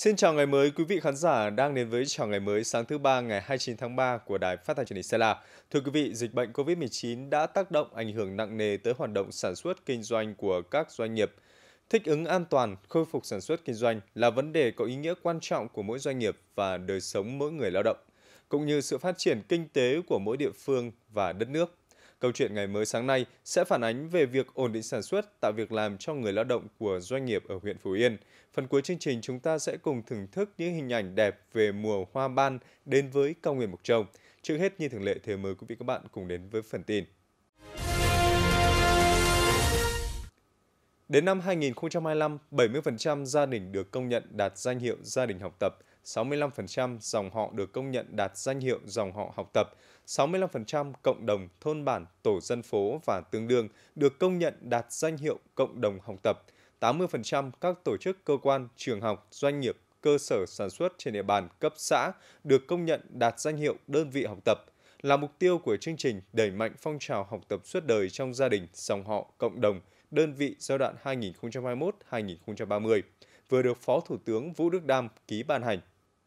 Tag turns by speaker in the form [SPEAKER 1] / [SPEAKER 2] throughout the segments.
[SPEAKER 1] Xin chào ngày mới quý vị khán giả đang đến với chào ngày mới sáng thứ ba ngày 29 tháng 3 của Đài Phát thanh truyền hình Sela. Thưa quý vị, dịch bệnh COVID-19 đã tác động ảnh hưởng nặng nề tới hoạt động sản xuất kinh doanh của các doanh nghiệp. Thích ứng an toàn, khôi phục sản xuất kinh doanh là vấn đề có ý nghĩa quan trọng của mỗi doanh nghiệp và đời sống mỗi người lao động, cũng như sự phát triển kinh tế của mỗi địa phương và đất nước. Câu chuyện ngày mới sáng nay sẽ phản ánh về việc ổn định sản xuất, tạo việc làm cho người lao động của doanh nghiệp ở huyện Phú Yên. Phần cuối chương trình chúng ta sẽ cùng thưởng thức những hình ảnh đẹp về mùa hoa ban đến với cao nguyên Mộc Châu. Trước hết như thường lệ thì mời quý vị các bạn cùng đến với phần tin. Đến năm 2025, 70% gia đình được công nhận đạt danh hiệu gia đình học tập – 65% dòng họ được công nhận đạt danh hiệu dòng họ học tập, 65% cộng đồng thôn bản, tổ dân phố và tương đương được công nhận đạt danh hiệu cộng đồng học tập, 80% các tổ chức, cơ quan, trường học, doanh nghiệp, cơ sở sản xuất trên địa bàn cấp xã được công nhận đạt danh hiệu đơn vị học tập là mục tiêu của chương trình đẩy mạnh phong trào học tập suốt đời trong gia đình, dòng họ, cộng đồng, đơn vị giai đoạn 2021-2030 vừa được Phó Thủ tướng Vũ Đức Đam ký ban hành.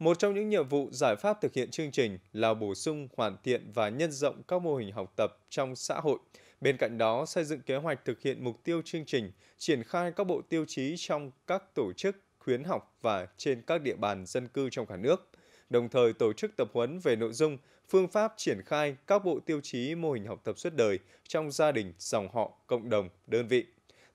[SPEAKER 1] Một trong những nhiệm vụ giải pháp thực hiện chương trình là bổ sung, hoàn thiện và nhân rộng các mô hình học tập trong xã hội. Bên cạnh đó, xây dựng kế hoạch thực hiện mục tiêu chương trình, triển khai các bộ tiêu chí trong các tổ chức khuyến học và trên các địa bàn dân cư trong cả nước, đồng thời tổ chức tập huấn về nội dung, phương pháp triển khai các bộ tiêu chí mô hình học tập suốt đời trong gia đình, dòng họ, cộng đồng, đơn vị,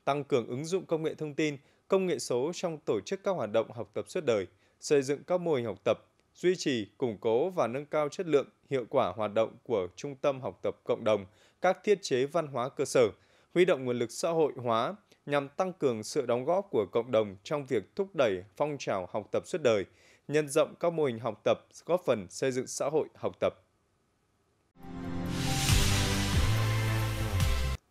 [SPEAKER 1] tăng cường ứng dụng công nghệ thông tin, công nghệ số trong tổ chức các hoạt động học tập suốt đời – xây dựng các mô hình học tập, duy trì, củng cố và nâng cao chất lượng, hiệu quả hoạt động của trung tâm học tập cộng đồng, các thiết chế văn hóa cơ sở, huy động nguồn lực xã hội hóa nhằm tăng cường sự đóng góp của cộng đồng trong việc thúc đẩy phong trào học tập suốt đời, nhân rộng các mô hình học tập góp phần xây dựng xã hội học tập.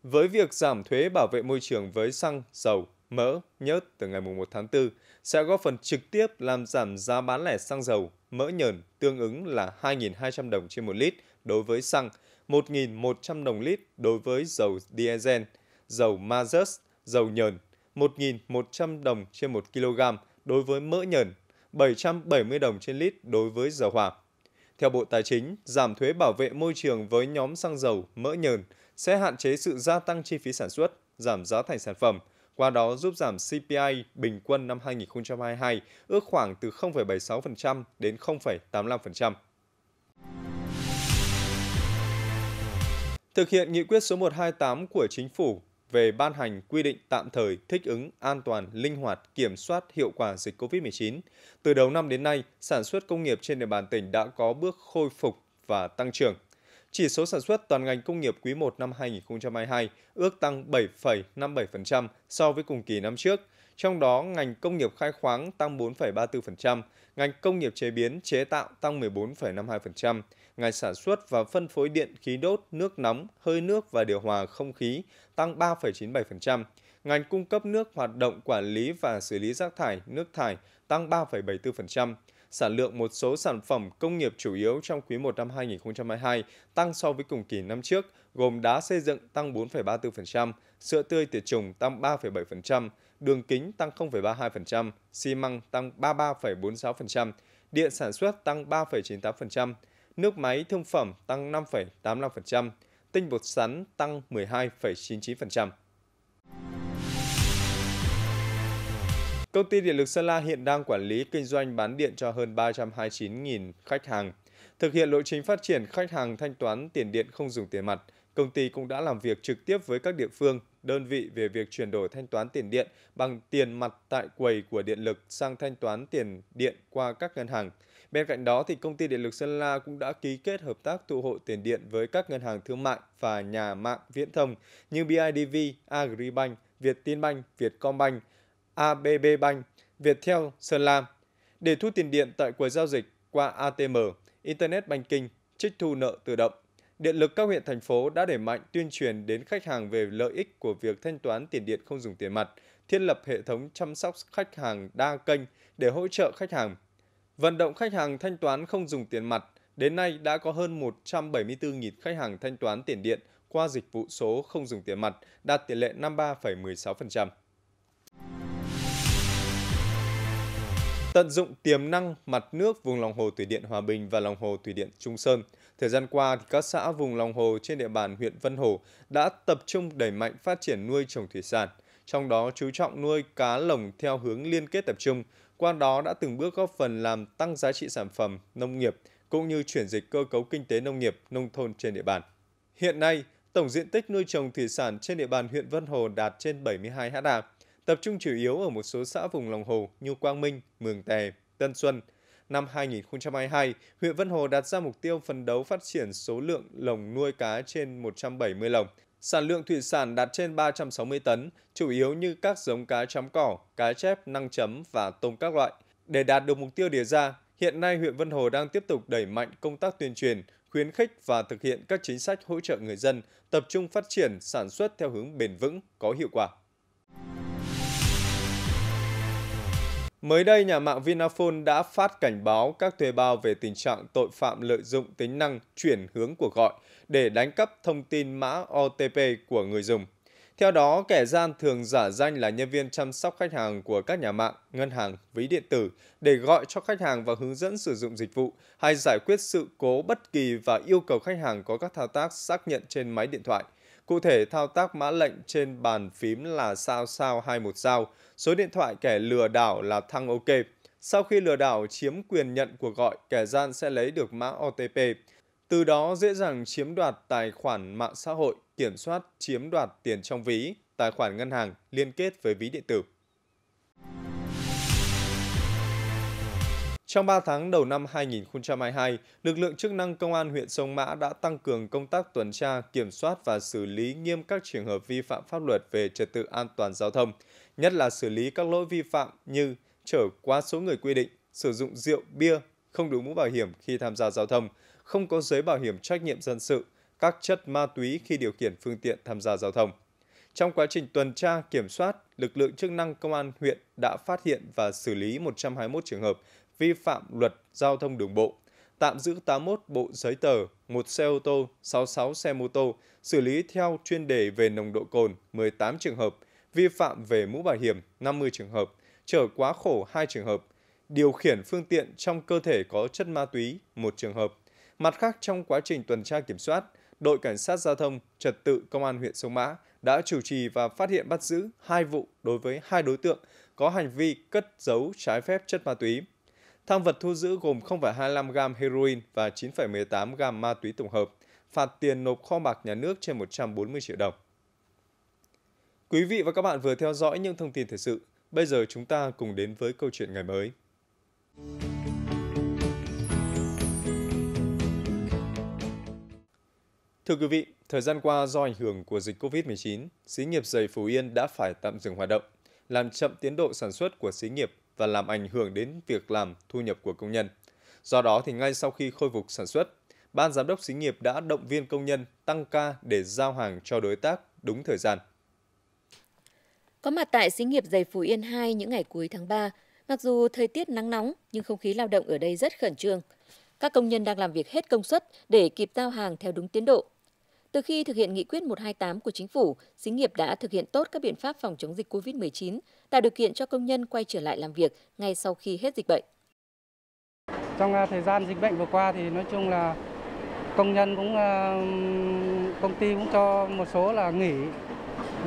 [SPEAKER 1] Với việc giảm thuế bảo vệ môi trường với xăng, dầu, mỡ, nhớt từ ngày 1 tháng 4 sẽ góp phần trực tiếp làm giảm giá bán lẻ xăng dầu, mỡ nhờn tương ứng là 2.200 đồng trên 1 lít đối với xăng, 1.100 đồng lít đối với dầu diesel, dầu mazut, dầu nhờn, 1.100 đồng trên 1 kg đối với mỡ nhờn, 770 đồng trên lít đối với dầu hỏa. Theo Bộ Tài chính, giảm thuế bảo vệ môi trường với nhóm xăng dầu, mỡ nhờn sẽ hạn chế sự gia tăng chi phí sản xuất, giảm giá thành sản phẩm – qua đó giúp giảm CPI bình quân năm 2022 ước khoảng từ 0,76% đến 0,85%. Thực hiện nghị quyết số 128 của Chính phủ về ban hành quy định tạm thời thích ứng an toàn, linh hoạt, kiểm soát hiệu quả dịch COVID-19. Từ đầu năm đến nay, sản xuất công nghiệp trên địa bàn tỉnh đã có bước khôi phục và tăng trưởng. Chỉ số sản xuất toàn ngành công nghiệp quý 1 năm 2022 ước tăng 7,57% so với cùng kỳ năm trước, trong đó ngành công nghiệp khai khoáng tăng 4,34%, ngành công nghiệp chế biến chế tạo tăng 14,52%, ngành sản xuất và phân phối điện khí đốt, nước nóng, hơi nước và điều hòa không khí tăng 3,97%, ngành cung cấp nước hoạt động quản lý và xử lý rác thải, nước thải tăng 3,74%, sản lượng một số sản phẩm công nghiệp chủ yếu trong quý 1 năm 2022 tăng so với cùng kỳ năm trước, gồm đá xây dựng tăng 4,34%, sữa tươi tiệt trùng tăng 3,7%, đường kính tăng 0,32%, xi măng tăng 33,46%, điện sản xuất tăng 3,98%, nước máy thương phẩm tăng 5,85%, tinh bột sắn tăng 12,99%. Công ty Điện lực Sơn La hiện đang quản lý kinh doanh bán điện cho hơn 329.000 khách hàng. Thực hiện lộ trình phát triển khách hàng thanh toán tiền điện không dùng tiền mặt, công ty cũng đã làm việc trực tiếp với các địa phương, đơn vị về việc chuyển đổi thanh toán tiền điện bằng tiền mặt tại quầy của điện lực sang thanh toán tiền điện qua các ngân hàng. Bên cạnh đó thì công ty điện lực Sơn La cũng đã ký kết hợp tác thu hộ tiền điện với các ngân hàng thương mại và nhà mạng viễn thông như BIDV, Agribank, Viettinbank, Vietcombank ABB Bank, Viettel, Sơn La để thu tiền điện tại quầy giao dịch qua ATM, Internet Banking, trích thu nợ tự động. Điện lực các huyện thành phố đã đẩy mạnh tuyên truyền đến khách hàng về lợi ích của việc thanh toán tiền điện không dùng tiền mặt, thiết lập hệ thống chăm sóc khách hàng đa kênh để hỗ trợ khách hàng. Vận động khách hàng thanh toán không dùng tiền mặt, đến nay đã có hơn 174.000 khách hàng thanh toán tiền điện qua dịch vụ số không dùng tiền mặt, đạt tỷ lệ 53,16%. Tận dụng tiềm năng mặt nước vùng lòng hồ thủy điện Hòa Bình và lòng hồ thủy điện Trung Sơn, thời gian qua các xã vùng lòng hồ trên địa bàn huyện Vân Hồ đã tập trung đẩy mạnh phát triển nuôi trồng thủy sản, trong đó chú trọng nuôi cá lồng theo hướng liên kết tập trung, qua đó đã từng bước góp phần làm tăng giá trị sản phẩm nông nghiệp cũng như chuyển dịch cơ cấu kinh tế nông nghiệp nông thôn trên địa bàn. Hiện nay, tổng diện tích nuôi trồng thủy sản trên địa bàn huyện Vân Hồ đạt trên 72 ha tập trung chủ yếu ở một số xã vùng lòng hồ như Quang Minh, Mường Tè, Tân Xuân. Năm 2022, huyện Vân Hồ đặt ra mục tiêu phấn đấu phát triển số lượng lồng nuôi cá trên 170 lồng. Sản lượng thủy sản đạt trên 360 tấn, chủ yếu như các giống cá chấm cỏ, cá chép, năng chấm và tôm các loại. Để đạt được mục tiêu đề ra, hiện nay huyện Vân Hồ đang tiếp tục đẩy mạnh công tác tuyên truyền, khuyến khích và thực hiện các chính sách hỗ trợ người dân tập trung phát triển sản xuất theo hướng bền vững, có hiệu quả. Mới đây, nhà mạng Vinaphone đã phát cảnh báo các thuê bao về tình trạng tội phạm lợi dụng tính năng chuyển hướng cuộc gọi để đánh cắp thông tin mã OTP của người dùng. Theo đó, kẻ gian thường giả danh là nhân viên chăm sóc khách hàng của các nhà mạng, ngân hàng, ví điện tử để gọi cho khách hàng và hướng dẫn sử dụng dịch vụ hay giải quyết sự cố bất kỳ và yêu cầu khách hàng có các thao tác xác nhận trên máy điện thoại Cụ thể, thao tác mã lệnh trên bàn phím là sao sao 21 sao, số điện thoại kẻ lừa đảo là thăng OK. Sau khi lừa đảo chiếm quyền nhận cuộc gọi, kẻ gian sẽ lấy được mã OTP. Từ đó dễ dàng chiếm đoạt tài khoản mạng xã hội, kiểm soát chiếm đoạt tiền trong ví, tài khoản ngân hàng liên kết với ví điện tử. Trong 3 tháng đầu năm 2022, lực lượng chức năng công an huyện Sông Mã đã tăng cường công tác tuần tra, kiểm soát và xử lý nghiêm các trường hợp vi phạm pháp luật về trật tự an toàn giao thông, nhất là xử lý các lỗi vi phạm như trở quá số người quy định, sử dụng rượu, bia, không đủ mũ bảo hiểm khi tham gia giao thông, không có giấy bảo hiểm trách nhiệm dân sự, các chất ma túy khi điều khiển phương tiện tham gia giao thông. Trong quá trình tuần tra, kiểm soát, lực lượng chức năng công an huyện đã phát hiện và xử lý 121 trường hợp vi phạm luật giao thông đường bộ, tạm giữ 81 bộ giấy tờ, một xe ô tô, 66 xe mô tô, xử lý theo chuyên đề về nồng độ cồn 18 trường hợp, vi phạm về mũ bảo hiểm 50 trường hợp, chở quá khổ 2 trường hợp, điều khiển phương tiện trong cơ thể có chất ma túy 1 trường hợp. Mặt khác trong quá trình tuần tra kiểm soát, đội cảnh sát giao thông trật tự công an huyện Sông Mã đã chủ trì và phát hiện bắt giữ hai vụ đối với hai đối tượng có hành vi cất giấu trái phép chất ma túy. Thang vật thu giữ gồm 0,25 gam heroin và 9,18 gam ma túy tổng hợp, phạt tiền nộp kho bạc nhà nước trên 140 triệu đồng. Quý vị và các bạn vừa theo dõi những thông tin thời sự. Bây giờ chúng ta cùng đến với câu chuyện ngày mới. Thưa quý vị, thời gian qua do ảnh hưởng của dịch COVID-19, xí nghiệp giày Phú Yên đã phải tạm dừng hoạt động, làm chậm tiến độ sản xuất của xí nghiệp và làm ảnh hưởng đến việc làm thu nhập của công nhân. Do đó thì ngay sau khi khôi phục sản xuất, ban giám đốc xí nghiệp đã động viên công nhân tăng ca để giao hàng cho đối tác đúng thời gian.
[SPEAKER 2] Có mặt tại xí nghiệp giày Phú Yên 2 những ngày cuối tháng 3, mặc dù thời tiết nắng nóng nhưng không khí lao động ở đây rất khẩn trương. Các công nhân đang làm việc hết công suất để kịp giao hàng theo đúng tiến độ. Từ khi thực hiện nghị quyết 128 của chính phủ, xí nghiệp đã thực hiện tốt các biện pháp phòng chống dịch COVID-19, tạo điều kiện cho công nhân quay trở lại làm việc ngay sau khi hết dịch bệnh.
[SPEAKER 1] Trong à, thời gian dịch bệnh vừa qua thì nói chung là công nhân cũng à, công ty cũng cho một số là nghỉ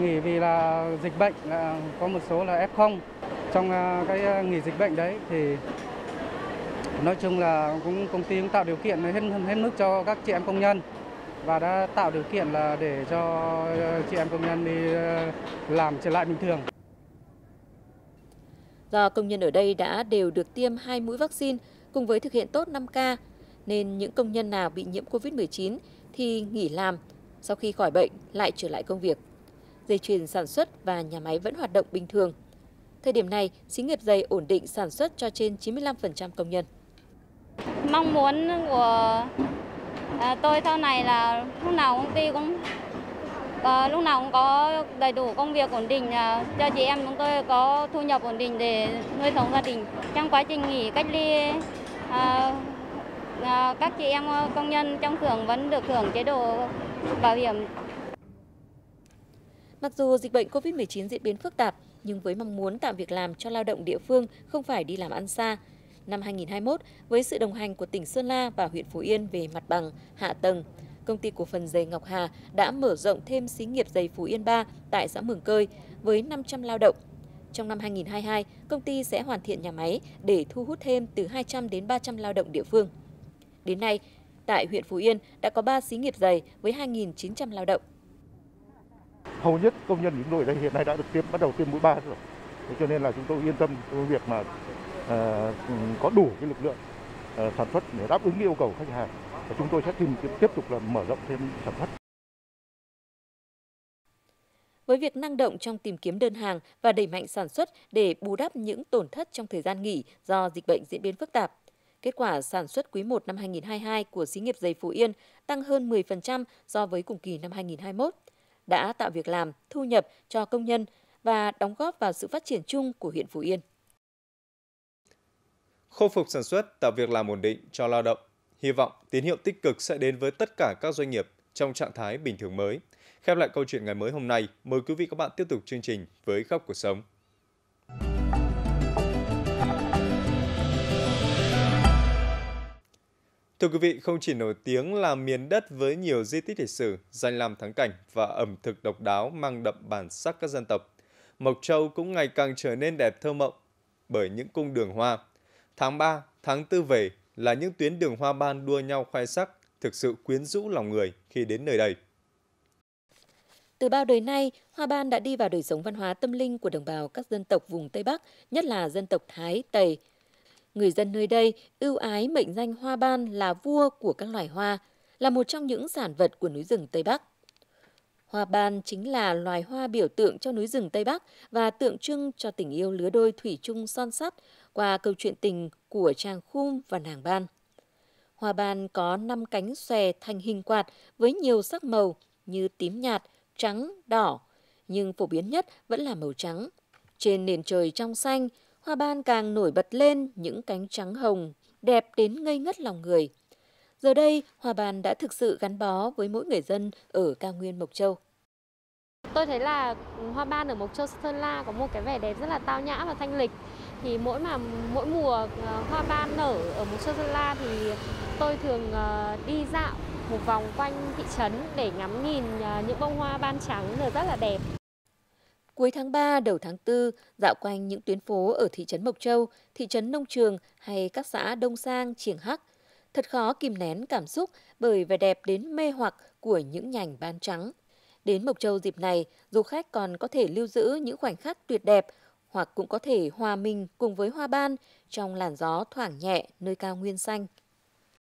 [SPEAKER 1] nghỉ vì là dịch bệnh là có một số là F0 trong à, cái nghỉ dịch bệnh đấy thì nói chung là cũng công ty cũng tạo điều kiện hết hết mức cho các chị em công nhân và đã tạo điều kiện là để cho ờ, chị em công nhân đi ờ, làm trở lại bình thường.
[SPEAKER 2] Do công nhân ở đây đã đều được tiêm hai mũi vaccine cùng với thực hiện tốt 5K, nên những công nhân nào bị nhiễm COVID-19 thì nghỉ làm, sau khi khỏi bệnh lại trở lại công việc. Dây chuyền sản xuất và nhà máy vẫn hoạt động bình thường. Thời điểm này, xí nghiệp dây ổn định sản xuất cho trên 95% công nhân. Mong muốn của À, tôi sau này là lúc nào công ty cũng à, lúc nào cũng có đầy đủ công việc ổn định à, cho chị em chúng tôi có thu nhập ổn định để nuôi sống gia đình trong quá trình nghỉ cách ly à, các chị em công nhân trong xưởng vẫn được hưởng chế độ bảo hiểm Mặc dù dịch bệnh COVID-19 diễn biến phức tạp, nhưng với mong muốn tạo việc làm cho lao động địa phương không phải đi làm ăn xa, năm 2021 với sự đồng hành của tỉnh Sơn La và huyện Phú Yên về mặt bằng, hạ tầng. Công ty cổ phần giày Ngọc Hà đã mở rộng thêm xí nghiệp giày Phú Yên 3 tại xã Mường Cơi với 500 lao động. Trong năm 2022, công ty sẽ hoàn thiện nhà máy để thu hút thêm từ 200 đến 300 lao động địa phương. Đến nay, tại huyện Phú Yên đã có 3 xí nghiệp giày với 2.900 lao động. Hầu
[SPEAKER 1] nhất công nhân những đội đây hiện nay đã được tiêm bắt đầu tiêm mũi 3 rồi. Thế cho nên là chúng tôi yên tâm với việc mà
[SPEAKER 2] Ờ, có đủ cái lực lượng ờ, sản xuất để đáp ứng yêu cầu khách hàng và chúng tôi sẽ tìm tiếp tục là mở rộng thêm sản xuất. Với việc năng động trong tìm kiếm đơn hàng và đẩy mạnh sản xuất để bù đắp những tổn thất trong thời gian nghỉ do dịch bệnh diễn biến phức tạp, kết quả sản xuất quý 1 năm 2022 của xí nghiệp giày Phú Yên tăng hơn 10% so với cùng kỳ năm 2021, đã tạo việc làm, thu nhập cho công nhân và đóng góp vào sự phát triển chung của huyện Phú Yên
[SPEAKER 1] khôi phục sản xuất, tạo việc làm ổn định cho lao động. Hy vọng tín hiệu tích cực sẽ đến với tất cả các doanh nghiệp trong trạng thái bình thường mới. Khép lại câu chuyện ngày mới hôm nay, mời quý vị các bạn tiếp tục chương trình với Góc Cuộc Sống. Thưa quý vị, không chỉ nổi tiếng là miền đất với nhiều di tích lịch sử, danh lam thắng cảnh và ẩm thực độc đáo mang đậm bản sắc các dân tộc, Mộc Châu cũng ngày càng trở nên đẹp thơ mộng bởi những cung đường hoa, Tháng 3, tháng 4 về là những tuyến đường hoa ban đua nhau khoe sắc, thực sự quyến rũ lòng người khi đến nơi đây.
[SPEAKER 2] Từ bao đời nay, hoa ban đã đi vào đời sống văn hóa tâm linh của đồng bào các dân tộc vùng Tây Bắc, nhất là dân tộc Thái, Tây. Người dân nơi đây ưu ái mệnh danh hoa ban là vua của các loài hoa, là một trong những sản vật của núi rừng Tây Bắc. Hoa ban chính là loài hoa biểu tượng cho núi rừng Tây Bắc và tượng trưng cho tình yêu lứa đôi thủy chung son sắt, qua câu chuyện tình của chàng khum và nàng ban. Hoa ban có 5 cánh xòe thành hình quạt với nhiều sắc màu như tím nhạt, trắng, đỏ, nhưng phổ biến nhất vẫn là màu trắng. Trên nền trời trong xanh, hoa ban càng nổi bật lên những cánh trắng hồng, đẹp đến ngây ngất lòng người. Giờ đây, hoa ban đã thực sự gắn bó với mỗi người dân ở cao nguyên Mộc Châu. Tôi thấy là hoa ban ở Mộc Châu Sơn La có một cái vẻ đẹp rất là tao nhã và thanh lịch thì mỗi mà mỗi mùa ờ, hoa ban nở ở mộc châu Sơn La thì tôi thường ờ, đi dạo một vòng quanh thị trấn để ngắm nhìn ờ, những bông hoa ban trắng nở rất là đẹp. Cuối tháng 3, đầu tháng 4, dạo quanh những tuyến phố ở thị trấn Mộc Châu, thị trấn Nông Trường hay các xã Đông Sang, Triển Hắc, thật khó kìm nén cảm xúc bởi vẻ đẹp đến mê hoặc của những nhành ban trắng. Đến Mộc Châu dịp này, du khách còn có thể lưu giữ những khoảnh khắc tuyệt đẹp hoặc cũng có thể hòa mình cùng với hoa ban trong làn gió thoảng nhẹ nơi cao nguyên xanh.